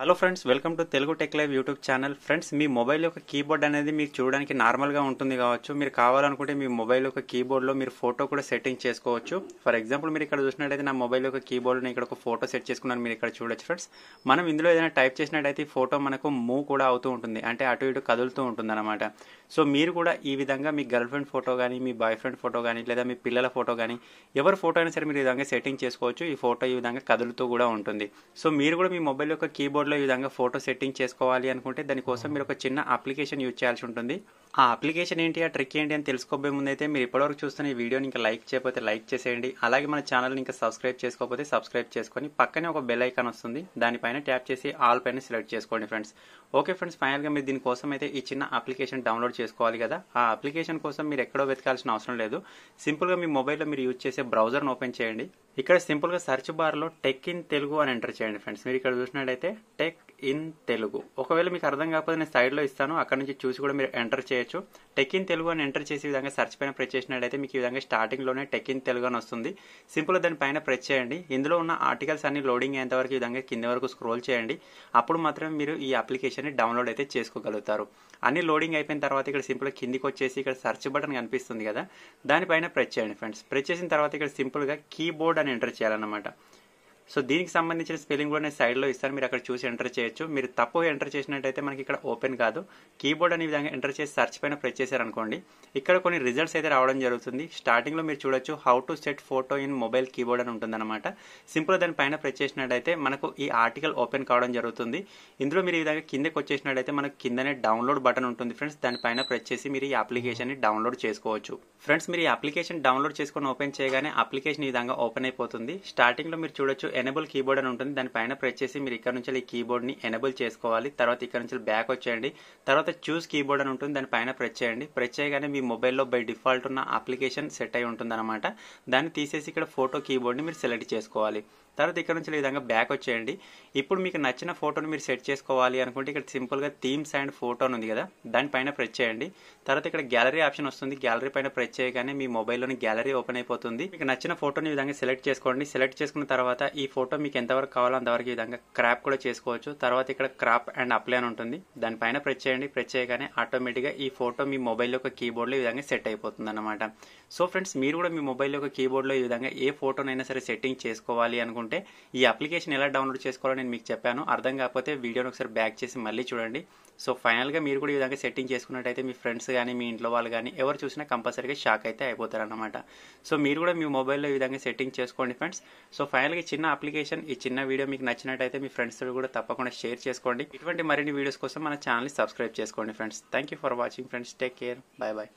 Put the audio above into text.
hello friends welcome to Telugu tech live YouTube channel friends మీ mobile యొక్క keyboard అనేది మీకు చూడడానికి నార్మల్గా ఉంటుంది కావచ్చు మీరు కావాలనుకుంటే మీ మొబైల్ యొక్క కీబోర్డ్లో మీరు ఫోటో కూడా సెట్టింగ్ చేసుకోవచ్చు ఫర్ ఎగ్జాంపుల్ మీరు ఇక్కడ చూసినట్టయితే నా మొబైల్ యొక్క కీబోర్డ్ ఇక్కడ ఒక ఫోటో సెట్ చేసుకున్నాను మీరు ఇక్కడ చూడొచ్చు ఫ్రెండ్స్ మనం ఇందులో ఏదైనా టైప్ చేసినట్టయితే ఈ ఫోటో మనకు మూవ్ కూడా అవుతూ ఉంటుంది అంటే అటు ఇటు కదులుతూ ఉంటుంది అనమాట సో మీరు కూడా ఈ విధంగా మీ గర్ల్ ఫ్రెండ్ ఫోటో కానీ మీ బాయ్ ఫ్రెండ్ ఫోటో కానీ లేదా మీ పిల్లల ఫోటో కానీ ఎవరి ఫోటో అయినా సరే మీరు ఈ విధంగా సెట్టింగ్ చేసుకోవచ్చు ఈ ఫోటో ఈ విధంగా కదులుతూ కూడా ఉంటుంది సో మీరు కూడా మీ మొబైల్ యొక్క కీబోర్డ్ డౌన్లోడ్లో ఈ విధంగా ఫోటో సెట్టింగ్ చేసుకోవాలి అనుకుంటే దానికోసం మీరు ఒక చిన్న అప్లికేషన్ యూజ్ చేయాల్సి ఉంటుంది ఆ అప్లికేషన్ ఏంటి ఆ ట్రిక్ ఏంటి అని తెలుసుకోబోయే ముందు అయితే మీరు ఇప్పటివరకు చూస్తున్న ఈ వీడియోని ఇంకా లైక్ చేయకపోతే లైక్ చేసేయండి అలాగే మన ఛానల్ని ఇంకా సబ్స్క్రైబ్ చేసుకోకపోతే సబ్స్క్రైబ్ చేసుకొని పక్కనే ఒక బెల్ ఐకాన్ వస్తుంది దానిపైన ట్యాప్ చేసి ఆల్ పైన సెలెక్ట్ చేసుకోండి ఫ్రెండ్స్ ఓకే ఫ్రెండ్స్ ఫైనల్గా మీరు దీనికోసం అయితే ఈ చిన్న అప్లికేషన్ డౌన్లోడ్ చేసుకోవాలి కదా ఆ అప్లికేషన్ కోసం మీరు ఎక్కడో వెతకాల్సిన అవసరం లేదు సింపుల్గా మీ మొబైల్లో మీరు యూజ్ చేసే బ్రౌజర్ను ఓపెన్ చేయండి ఇక్కడ సింపుల్గా సర్చ్ బార్లో టెక్ ఇన్ తెలుగు అని ఎంటర్ చేయండి ఫ్రెండ్స్ మీరు ఇక్కడ చూసినట్లయితే టెక్ ఇన్ తెలుగు ఒకవేళ మీకు అర్థం కాకపోతే నేను సైడ్లో ఇస్తాను అక్కడ నుంచి చూసి కూడా మీరు ఎంటర్ చేయొచ్చు టెక్ ఇన్ తెలుగు అని ఎంటర్ చేసే విధంగా సెర్చ్ పైన ప్రెస్ చేసినట్లయితే మీకు ఈ విధంగా స్టార్టింగ్లోనే టెక్ ఇన్ తెలుగు అని వస్తుంది సింపుల్ దానిపైన ప్రెస్ చేయండి ఇందులో ఉన్న ఆర్టికల్స్ అన్ని లోడింగ్ అయ్యేంతవరకు ఈ విధంగా కింద వరకు స్క్రోల్ చేయండి అప్పుడు మాత్రమే మీరు ఈ అప్లికేషన్ని డౌన్లోడ్ అయితే చేసుకోగలుగుతారు అన్ని లోడింగ్ అయిపోయిన తర్వాత ఇక్కడ సింపుల్గా కిందికి వచ్చేసి ఇక్కడ సర్చ్ బటన్ కనిపిస్తుంది కదా దానిపైన ప్రెస్ చేయండి ఫ్రెండ్స్ ప్రెస్ చేసిన తర్వాత ఇక్కడ సింపుల్గా కీబోర్డ్ అని ఎంటర్ చేయాలన్నమాట సో దీనికి సంబంధించిన స్పెల్లింగ్ కూడా నేను సైడ్లో ఇస్తాను మీరు అక్కడ చూసి ఎంటర్ చేయొచ్చు మీరు తప్పు ఎంటర్ చేసినట్టయితే మనకి ఇక్కడ ఓపెన్ కాదు కీబోర్డ్ అనే విధంగా ఎంటర్ చేసి సర్చ్ పైన ప్రెస్ చేశారనుకోండి ఇక్కడ కొన్ని రిజల్ట్స్ అయితే రావడం జరుగుతుంది స్టార్టింగ్లో మీరు చూడొచ్చు how to set photo in mobile keyboard అని ఉంటుందన్నమాట సింపుల్ దాని పైన ప్రెస్ చేసినట్టయితే మనకు ఈ ఆర్టికల్ ఓపెన్ కావడం జరుగుతుంది ఇందులో మీరు ఈ విధంగా కిందకి వచ్చేసినట్టయితే మనకు కిందనే డౌన్లోడ్ బటన్ ఉంటుంది ఫ్రెండ్స్ దానిపైన ప్రెస్ చేసి మీరు ఈ అప్లికేషన్ని డౌన్లోడ్ చేసుకోవచ్చు ఫ్రెండ్స్ మీరు ఈ అప్లికేషన్ డౌన్లోడ్ చేసుకొని ఓపెన్ చేయగానే అప్లికేషన్ ఈ విధంగా ఓపెన్ అయిపోతుంది స్టార్టింగ్లో మీరు చూడొచ్చు ఎనేబుల్ కీబోర్డ్ అని ఉంటుంది దానిపైన ప్రెస్ చేసి మీరు ఇక్కడ నుంచి ఈ కీబోర్డ్ని ఎనేబుల్ చేసుకోవాలి తర్వాత ఇక్కడ నుంచి బ్యాక్ వచ్చేయండి తర్వాత చూస్ కీబోర్డ్ అని ఉంటుంది దానిపైన ప్రెస్ చేయండి ప్రెస్ చేయగానే మీ మొబైల్లో బై డిఫాల్ట్ ఉన్న అప్లికేషన్ సెట్ అయి అనమాట దాన్ని తీసేసి ఇక్కడ ఫోటో కీబోర్డ్ని మీరు సెలెక్ట్ చేసుకోవాలి తర్వాత ఇక్కడ నుంచి ఈ విధంగా బ్యాక్ వచ్చేయండి ఇప్పుడు మీకు నచ్చిన ఫోటోని మీరు సెట్ చేసుకోవాలి అనుకుంటే ఇక్కడ సింపుల్గా థీమ్స్ అండ్ ఫోటో ఉంది కదా దానిపైన ప్రెస్ చేయండి తర్వాత ఇక్కడ గ్యాలరీ ఆప్షన్ వస్తుంది గ్యాలరీ పైన ప్రెస్ చేయగానే మీ మొబైల్లోని గ్యాలరీ ఓపెన్ అయిపోతుంది మీకు నచ్చిన ఫోటోని విధంగా సెలెక్ట్ చేసుకోండి సెలెక్ట్ చేసుకున్న తర్వాత ఈ ఫోటో మీకు ఎంతవరకు కావాలో అంతవరకు విధంగా క్రాప్ కూడా చేసుకోవచ్చు తర్వాత ఇక్కడ క్రాప్ అండ్ అప్లై అని ఉంటుంది దానిపైన ప్రెస్ చేయండి ప్రెస్ చేయగానే ఆటోమేటిక్గా ఈ ఫోటో మీ మొబైల్ యొక్క కీబోర్డ్లో ఈ విధంగా సెట్ అయిపోతుంది అనమాట సో ఫ్రెండ్స్ మీరు కూడా మీ మొబైల్ యొక్క కీబోర్డ్లో ఈ విధంగా ఏ ఫోటోనైనా సరే సెట్టింగ్ చేసుకోవాలి అనుకుంటున్నారు ఉంటే ఈ అప్లికేషన్ ఎలా డౌన్లోడ్ చేసుకోవాలో నేను మీకు చెప్పాను అర్థం కాకపోతే వీడియోని ఒకసారి బ్యాక్ చేసి మళ్ళీ చూడండి సో ఫైనల్గా మీరు కూడా ఈ విధంగా సెట్టింగ్ చేసుకున్నట్టయితే మీ ఫ్రెండ్స్ కానీ మీ ఇంట్లో వాళ్ళు కానీ ఎవరు చూసినా కంపల్సరీగా షాక్ అయితే అయిపోతారు అనమాట సో మీరు కూడా మీ మొబైల్లో ఈ విధంగా సెట్టింగ్ చేసుకోండి ఫ్రెండ్స్ సో ఫైనల్గా చిన్న అప్లికేషన్ ఈ చిన్న వీడియో మీకు నచ్చినట్టయితే మీ ఫ్రెండ్స్తో కూడా తప్పకుండా షేర్ చేసుకోండి ఇటువంటి మరిన్ని వీడియోస్ కోసం మన ఛానల్ని సబ్స్క్రైబ్ చేసుకోండి friends thank you for watching friends take care bye bye